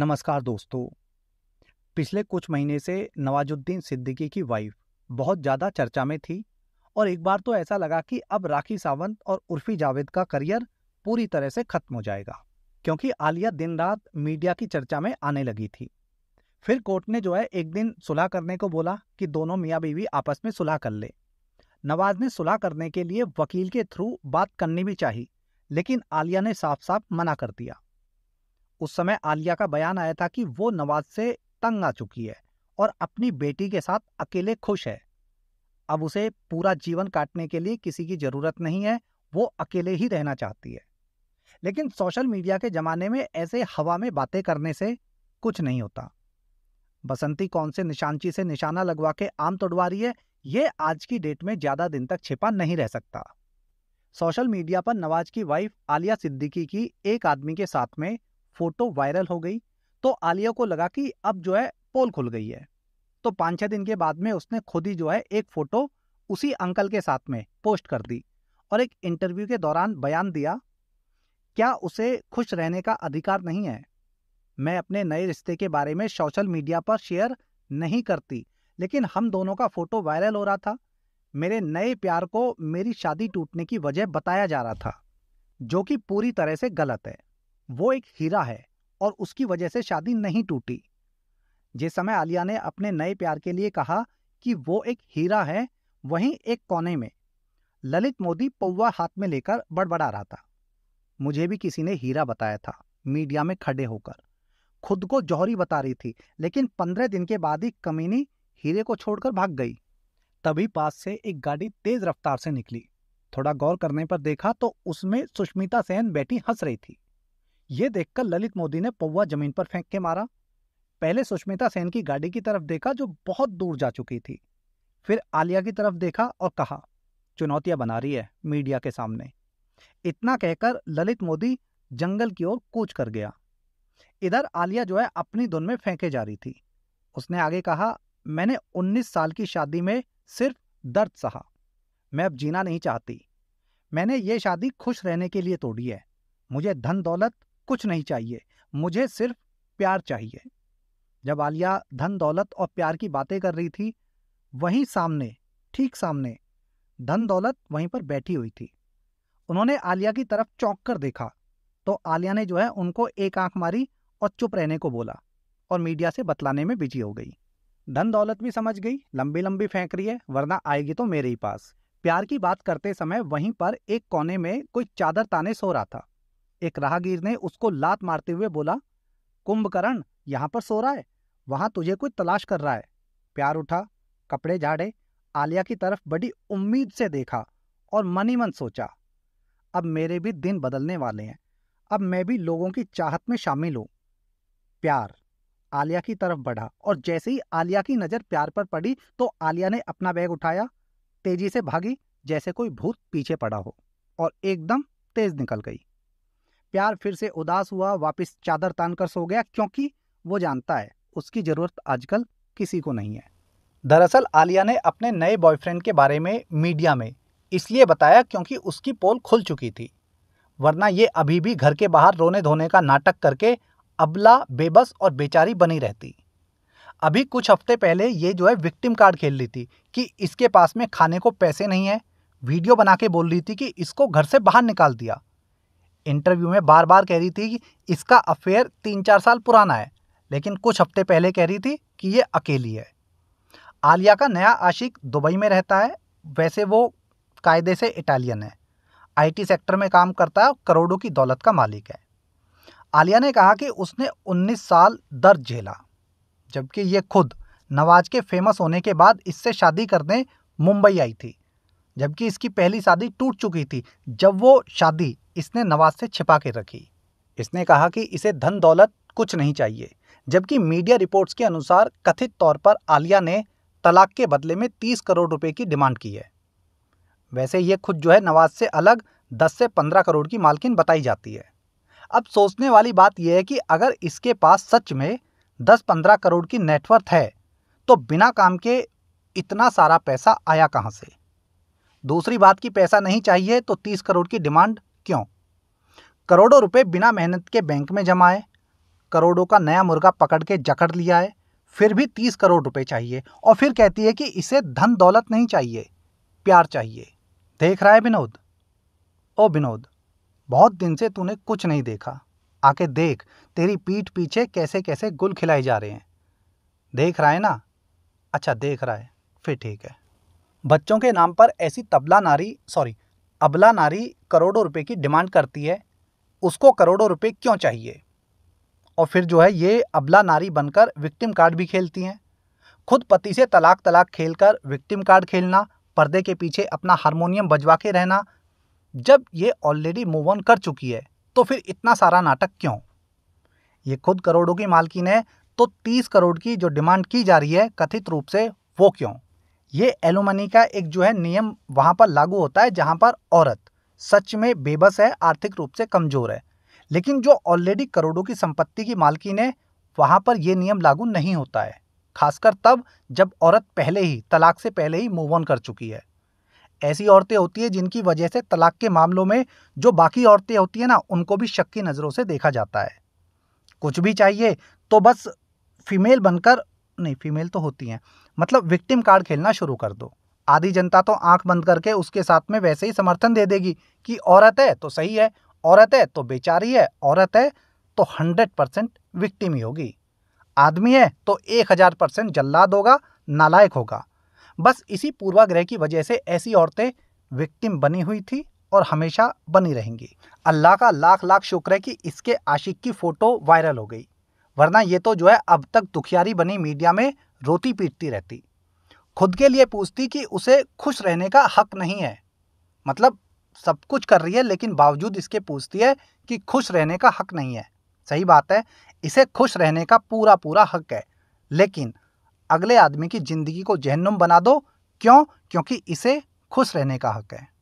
नमस्कार दोस्तों पिछले कुछ महीने से नवाजुद्दीन सिद्दीकी की वाइफ बहुत ज़्यादा चर्चा में थी और एक बार तो ऐसा लगा कि अब राखी सावंत और उर्फी जावेद का करियर पूरी तरह से खत्म हो जाएगा क्योंकि आलिया दिन रात मीडिया की चर्चा में आने लगी थी फिर कोर्ट ने जो है एक दिन सुलह करने को बोला कि दोनों मियाँ बीवी आपस में सुलह कर ले नवाज ने सुलह करने के लिए वकील के थ्रू बात करनी भी चाहिए लेकिन आलिया ने साफ साफ मना कर दिया उस समय आलिया का बयान आया था कि वो नवाज से तंग आ चुकी है और अपनी बेटी के साथ अकेले खुश है अब उसे पूरा जीवन काटने के लिए किसी की ज़रूरत नहीं है वो अकेले ही रहना चाहती है लेकिन सोशल मीडिया के ज़माने में ऐसे हवा में बातें करने से कुछ नहीं होता बसंती कौन से निशानची से निशाना लगवा के आम तोड़वा रही है यह आज की डेट में ज़्यादा दिन तक छिपा नहीं रह सकता सोशल मीडिया पर नवाज की वाइफ आलिया सिद्दीकी की एक आदमी के साथ में फोटो वायरल हो गई तो आलिया को लगा कि अब जो है पोल खुल गई है तो पाँच छः दिन के बाद में उसने खुद ही जो है एक फ़ोटो उसी अंकल के साथ में पोस्ट कर दी और एक इंटरव्यू के दौरान बयान दिया क्या उसे खुश रहने का अधिकार नहीं है मैं अपने नए रिश्ते के बारे में सोशल मीडिया पर शेयर नहीं करती लेकिन हम दोनों का फोटो वायरल हो रहा था मेरे नए प्यार को मेरी शादी टूटने की वजह बताया जा रहा था जो कि पूरी तरह से गलत है वो एक हीरा है और उसकी वजह से शादी नहीं टूटी जिस समय आलिया ने अपने नए प्यार के लिए कहा कि वो एक हीरा है वहीं एक कोने में ललित मोदी पौवा हाथ में लेकर बड़बड़ा रहा था मुझे भी किसी ने हीरा बताया था मीडिया में खड़े होकर खुद को जौहरी बता रही थी लेकिन पंद्रह दिन के बाद ही कमीनी हीरे को छोड़कर भाग गई तभी पास से एक गाड़ी तेज रफ्तार से निकली थोड़ा गौर करने पर देखा तो उसमें सुष्मिता सेन बैठी हंस रही थी ये देखकर ललित मोदी ने पौवा जमीन पर फेंक के मारा पहले सुष्मिता सेन की गाड़ी की तरफ देखा जो बहुत दूर जा चुकी थी फिर आलिया की तरफ देखा और कहा चुनौतियां बना रही है मीडिया के सामने इतना कहकर ललित मोदी जंगल की ओर कूच कर गया इधर आलिया जो है अपनी धुन में फेंके जा रही थी उसने आगे कहा मैंने 19 साल की शादी में सिर्फ दर्द सहा मैं अब जीना नहीं चाहती मैंने ये शादी खुश रहने के लिए तोड़ी है मुझे धन दौलत कुछ नहीं चाहिए मुझे सिर्फ प्यार चाहिए जब आलिया धन दौलत और प्यार की बातें कर रही थी वहीं सामने ठीक सामने धन दौलत वहीं पर बैठी हुई थी उन्होंने आलिया की तरफ चौंक कर देखा तो आलिया ने जो है उनको एक आंख मारी और चुप रहने को बोला और मीडिया से बतलाने में बिजी हो गई धन दौलत भी समझ गई लंबी लंबी फेंक रही है वरना आएगी तो मेरे ही पास प्यार की बात करते समय वहीं पर एक कोने में कोई चादर ताने सो रहा था एक राहगीर ने उसको लात मारते हुए बोला कुंभकर्ण यहाँ पर सो रहा है वहां तुझे कोई तलाश कर रहा है प्यार उठा कपड़े झाड़े आलिया की तरफ बड़ी उम्मीद से देखा और मन ही मन सोचा अब मेरे भी दिन बदलने वाले हैं अब मैं भी लोगों की चाहत में शामिल हूं प्यार आलिया की तरफ बढ़ा और जैसे ही आलिया की नज़र प्यार पर पड़ी तो आलिया ने अपना बैग उठाया तेजी से भागी जैसे कोई भूत पीछे पड़ा हो और एकदम तेज निकल गई प्यार फिर से उदास हुआ वापस चादर तान कर सो गया क्योंकि वो जानता है उसकी ज़रूरत आजकल किसी को नहीं है दरअसल आलिया ने अपने नए बॉयफ्रेंड के बारे में मीडिया में इसलिए बताया क्योंकि उसकी पोल खुल चुकी थी वरना ये अभी भी घर के बाहर रोने धोने का नाटक करके अबला बेबस और बेचारी बनी रहती अभी कुछ हफ्ते पहले ये जो है विक्टिम कार्ड खेल रही थी कि इसके पास में खाने को पैसे नहीं है वीडियो बना के बोल रही थी कि इसको घर से बाहर निकाल दिया इंटरव्यू में बार बार कह रही थी कि इसका अफेयर तीन चार साल पुराना है लेकिन कुछ हफ्ते पहले कह रही थी कि ये अकेली है आलिया का नया आशिक दुबई में रहता है वैसे वो कायदे से इटालियन है आईटी सेक्टर में काम करता है करोड़ों की दौलत का मालिक है आलिया ने कहा कि उसने 19 साल दर्द झेला जबकि ये खुद नवाज के फेमस होने के बाद इससे शादी करने मुंबई आई थी जबकि इसकी पहली शादी टूट चुकी थी जब वो शादी इसने नवाज से छिपा के रखी इसने कहा कि इसे धन दौलत कुछ नहीं चाहिए जबकि मीडिया रिपोर्ट्स के अनुसार कथित तौर पर आलिया ने तलाक के बदले में तीस करोड़ रुपए की डिमांड की है वैसे ये खुद जो है नवाज से अलग दस से पंद्रह करोड़ की मालकिन बताई जाती है अब सोचने वाली बात यह है कि अगर इसके पास सच में दस पंद्रह करोड़ की नेटवर्थ है तो बिना काम के इतना सारा पैसा आया कहाँ से दूसरी बात की पैसा नहीं चाहिए तो तीस करोड़ की डिमांड क्यों करोड़ों रुपए बिना मेहनत के बैंक में जमा है करोड़ों का नया मुर्गा पकड़ के जकड़ लिया है फिर भी तीस करोड़ रुपए चाहिए और फिर कहती है कि इसे धन दौलत नहीं चाहिए प्यार चाहिए देख रहा है विनोद ओ विनोद बहुत दिन से तूने कुछ नहीं देखा आके देख तेरी पीठ पीछे कैसे कैसे गुल खिलाए जा रहे हैं देख रहा है ना अच्छा देख रहा है फिर ठीक है बच्चों के नाम पर ऐसी तबला नारी सॉरी अबला नारी करोड़ों रुपए की डिमांड करती है उसको करोड़ों रुपए क्यों चाहिए और फिर जो है ये अबला नारी बनकर विक्टिम कार्ड भी खेलती हैं खुद पति से तलाक तलाक खेलकर विक्टिम कार्ड खेलना पर्दे के पीछे अपना हारमोनियम बजवा के रहना जब ये ऑलरेडी मूव ऑन कर चुकी है तो फिर इतना सारा नाटक क्यों ये खुद करोड़ों की मालकिन है तो 30 करोड़ की जो डिमांड की जा रही है कथित रूप से वो क्यों ये एलोमनी का एक जो है नियम वहाँ पर लागू होता है जहाँ पर औरत सच में बेबस है आर्थिक रूप से कमज़ोर है लेकिन जो ऑलरेडी करोड़ों की संपत्ति की मालकिन है वहाँ पर यह नियम लागू नहीं होता है खासकर तब जब औरत पहले ही तलाक से पहले ही मूव ऑन कर चुकी है ऐसी औरतें होती है जिनकी वजह से तलाक के मामलों में जो बाकी औरतें होती हैं ना उनको भी शक की नज़रों से देखा जाता है कुछ भी चाहिए तो बस फीमेल बनकर नहीं फीमेल तो होती हैं मतलब विक्टिम कार्ड खेलना शुरू कर दो आधी जनता तो आंख बंद करके उसके साथ में वैसे ही समर्थन दे देगी कि औरत है तो सही है औरत है तो बेचारी है औरत है तो हंड्रेड परसेंट विक्टिम ही होगी आदमी है तो एक हज़ार परसेंट जल्लाद होगा नालायक होगा बस इसी पूर्वाग्रह की वजह से ऐसी औरतें विक्टिम बनी हुई थी और हमेशा बनी रहेंगी अल्लाह का लाख लाख शुक्र है कि इसके आशिक की फ़ोटो वायरल हो गई वरना ये तो जो है अब तक दुखियारी बनी मीडिया में रोती पीटती रहती खुद के लिए पूछती कि उसे खुश रहने का हक नहीं है मतलब सब कुछ कर रही है लेकिन बावजूद इसके पूछती है कि खुश रहने का हक नहीं है सही बात है इसे खुश रहने का पूरा पूरा हक है लेकिन अगले आदमी की ज़िंदगी को जहन्नुम बना दो क्यों क्योंकि इसे खुश रहने का हक है